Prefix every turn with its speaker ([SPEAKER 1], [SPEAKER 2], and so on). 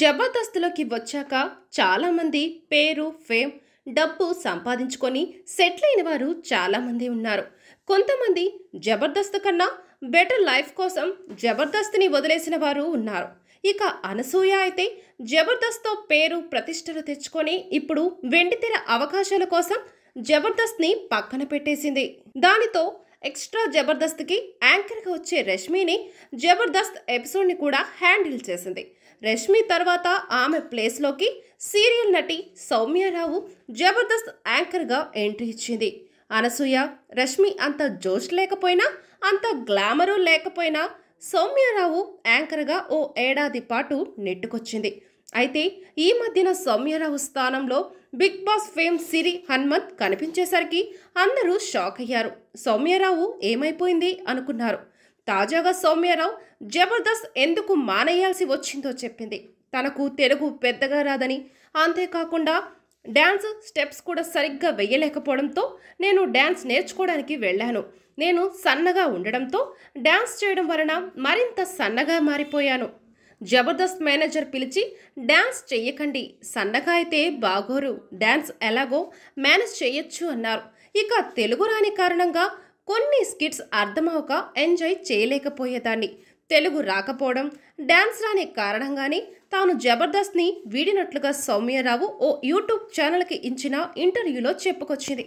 [SPEAKER 1] జబర్దస్త్లోకి వచ్చాక చాలామంది పేరు ఫేమ్ డబ్బు సంపాదించుకొని సెటిల్ అయిన వారు చాలామంది ఉన్నారు కొంతమంది జబర్దస్త్ కన్నా బెటర్ లైఫ్ కోసం జబర్దస్త్ని వదిలేసిన వారు ఉన్నారు ఇక అనసూయ అయితే జబర్దస్త్తో పేరు ప్రతిష్టలు తెచ్చుకొని ఇప్పుడు వెండితెర అవకాశాల కోసం జబర్దస్త్ని పక్కన పెట్టేసింది దానితో ఎక్స్ట్రా జబర్దస్త్కి యాంకర్గా వచ్చే రష్మిని జబర్దస్త్ ఎపిసోడ్ని కూడా హ్యాండిల్ చేసింది రష్మి తర్వాత ఆమె ప్లేస్లోకి సీరియల్ నటి సౌమ్యారావు జబర్దస్త్ యాంకర్గా ఎంట్రీ ఇచ్చింది అనసూయ రష్మి అంత జోష్ లేకపోయినా అంత గ్లామరు లేకపోయినా సౌమ్యారావు యాంకర్గా ఓ ఏడాది పాటు నెట్టుకొచ్చింది అయితే ఈ మధ్యన సౌమ్యరావు స్థానంలో బిగ్ బాస్ ఫేమ్ సిరి హనుమంత్ కనిపించేసరికి అందరూ షాక్ అయ్యారు సౌమ్యరావు ఏమైపోయింది అనుకున్నారు తాజాగా సౌమ్యరావు జబర్దస్త్ ఎందుకు మానేయాల్సి వచ్చిందో చెప్పింది తనకు తెలుగు పెద్దగా రాదని అంతేకాకుండా డ్యాన్స్ స్టెప్స్ కూడా సరిగ్గా వేయలేకపోవడంతో నేను డ్యాన్స్ నేర్చుకోవడానికి వెళ్ళాను నేను సన్నగా ఉండడంతో డ్యాన్స్ చేయడం వలన మరింత సన్నగా మారిపోయాను జబర్దస్త్ మేనేజర్ పిలిచి డ్యాన్స్ చెయ్యకండి సన్నగా అయితే బాగోరు డ్యాన్స్ ఎలాగో మేనేజ్ చేయొచ్చు అన్నారు ఇక తెలుగు రాని కారణంగా కొన్ని స్కిట్స్ అర్థమవక ఎంజాయ్ చేయలేకపోయేదాన్ని తెలుగు రాకపోవడం డ్యాన్స్ రాని కారణంగానే తాను జబర్దస్త్ని వీడినట్లుగా సౌమ్యరావు ఓ యూట్యూబ్ ఛానల్కి ఇచ్చిన ఇంటర్వ్యూలో చెప్పుకొచ్చింది